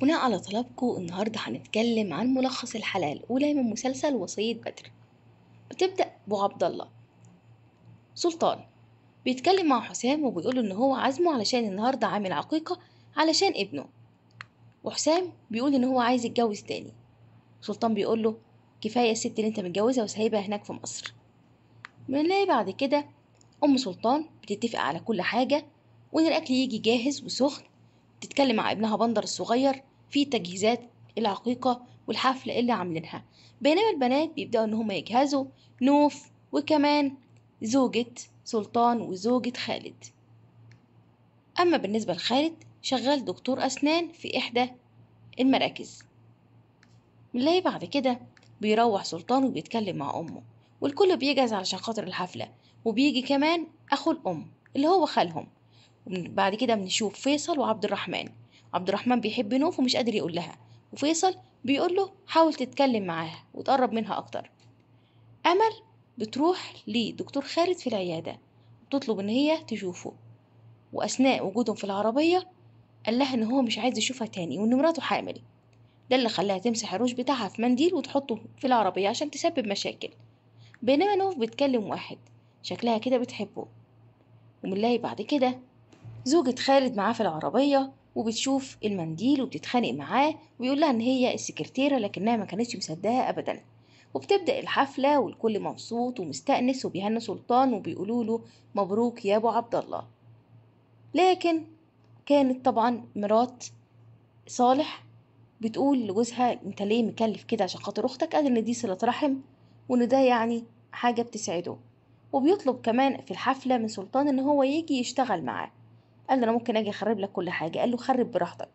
بناء على طلبكم النهاردة هنتكلم عن ملخص الحلقة الأولى من مسلسل وصية بدر بتبدأ بعبد الله سلطان بيتكلم مع حسام وبيقول إن هو عازمه علشان النهاردة عامل عقيقة علشان ابنه وحسام بيقول إن هو عايز يتجوز تاني سلطان بيقول له كفاية الست اللي انت متجوزها وسايبها هناك في مصر بنلاقي بعد كده أم سلطان بتتفق على كل حاجة وإن الأكل يجي جاهز وسخن تتكلم مع ابنها بندر الصغير في تجهيزات العقيقة والحفلة اللي عاملينها بينما البنات بيبدأوا إن هما يجهزوا نوف وكمان زوجة سلطان وزوجة خالد أما بالنسبة لخالد شغال دكتور أسنان في إحدى المراكز بنلاقي بعد كده بيروح سلطان وبيتكلم مع أمه والكل بيجهز علشان خاطر الحفلة وبيجي كمان أخو الأم اللي هو خالهم بعد كده بنشوف فيصل وعبد الرحمن عبد الرحمن بيحب نوف ومش قادر يقول لها وفيصل بيقول له حاول تتكلم معاها وتقرب منها أكتر أمل بتروح لدكتور خالد في العيادة بتطلب إن هي تشوفه وأثناء وجودهم في العربية قال لها إن هو مش عايز يشوفها تاني وإن مراته حامل ده اللي خلاها تمسح الروش بتاعها في منديل وتحطه في العربية عشان تسبب مشاكل بينما نوف بتكلم واحد شكلها كده بتحبه ومنلاقي بعد كده زوجة خالد معاه في العربية وبتشوف المنديل وبتتخانق معاه ويقول لها ان هي السكرتيره لكنها ما كانتش مصدقه ابدا وبتبدا الحفله والكل مبسوط ومستانس وبيهنى سلطان وبيقولوا له مبروك يا ابو عبد الله لكن كانت طبعا مرات صالح بتقول لجوزها انت ليه مكلف كده عشان خاطر اختك قال ان دي صله رحم وان ده يعني حاجه بتسعده وبيطلب كمان في الحفله من سلطان ان هو يجي يشتغل معاه قال انا ممكن اجي اخرب لك كل حاجه قال له خرب براحتك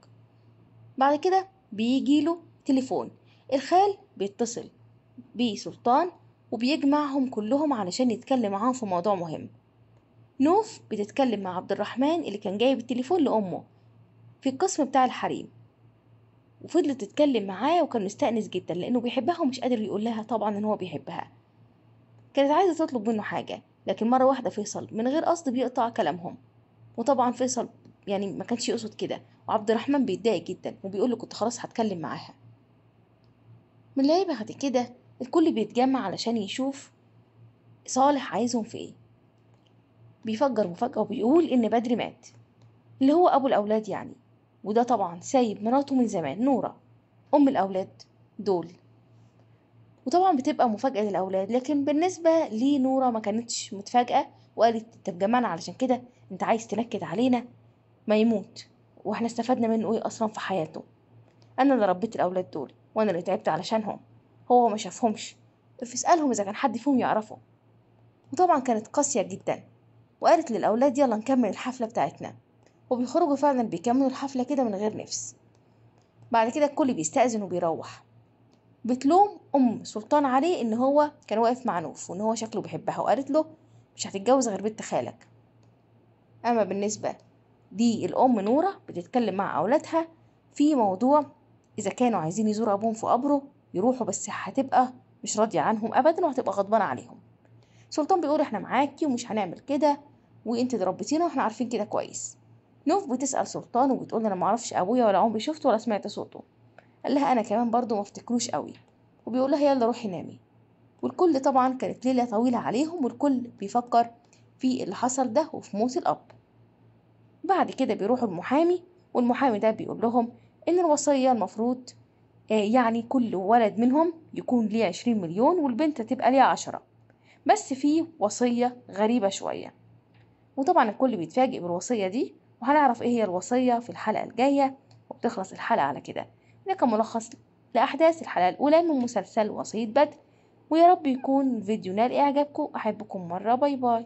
بعد كده بيجي له تليفون الخال بيتصل بسلطان وبيجمعهم كلهم علشان يتكلم معاهم في موضوع مهم نوف بتتكلم مع عبد الرحمن اللي كان جايب التليفون لأمه في القسم بتاع الحريم وفضلت تتكلم معاه وكان مستأنس جدا لأنه بيحبها ومش قادر يقول لها طبعا إن هو بيحبها كانت عايزة تطلب منه حاجة لكن مرة واحدة فيصل من غير قصد بيقطع كلامهم وطبعا فيصل يعني ما كانش يقصد كده وعبد الرحمن بيتضايق جدا وبيقول له كنت خلاص هتكلم معاها بنلاقي بعد كده الكل بيتجمع علشان يشوف صالح عايزهم في ايه بيفجر مفاجأة وبيقول إن بدري مات اللي هو أبو الأولاد يعني وده طبعا سايب مراته من زمان نورة أم الأولاد دول وطبعا بتبقى مفاجأة للأولاد لكن بالنسبة لنورة ما كانتش متفاجأة وقالت طب جماعة علشان كده انت عايز تنكد علينا ما يموت واحنا استفدنا منه ايه اصلا في حياته انا اللي ربيت الاولاد دول وانا اللي تعبت علشانهم هو ما شافهمش فاسألهم اذا كان حد فيهم يعرفه وطبعا كانت قاسية جدا وقالت للأولاد يلا نكمل الحفلة بتاعتنا وبيخرجوا فعلا بيكملوا الحفلة كده من غير نفس بعد كده الكل بيستأذن وبيروح بتلوم أم سلطان عليه إن هو كان واقف مع نوف وإن هو شكله بيحبها وقالت له مش هتتجوز غير بنت خالك اما بالنسبه دي الام نوره بتتكلم مع اولادها في موضوع اذا كانوا عايزين يزوروا ابوهم في قبره يروحوا بس هتبقى مش راضيه عنهم ابدا وهتبقى غضبانه عليهم سلطان بيقول احنا معاكي ومش هنعمل كده وانت اللي ربيتينا واحنا عارفين كده كويس نوف بتسال سلطان وبتقول انا معرفش ابويا ولا عمري شفته ولا سمعت صوته قال لها انا كمان برضو ما افتكروش قوي وبيقول لها يلا روحي نامي والكل طبعا كانت ليلة طويلة عليهم والكل بيفكر في اللي حصل ده وفي موت الأب بعد كده بيروحوا المحامي والمحامي ده بيقول لهم إن الوصية المفروض آه، يعني كل ولد منهم يكون ليه عشرين مليون والبنت تبقى ليها عشرة بس في وصية غريبة شوية وطبعا الكل بيتفاجئ بالوصية دي وهنعرف ايه هي الوصية في الحلقة الجاية وبتخلص الحلقة على كده ده كان ملخص لأحداث الحلقة الأولى من مسلسل وصية بدر ويا رب يكون الفيديو نال إعجابكم أحبكم مرة باي باي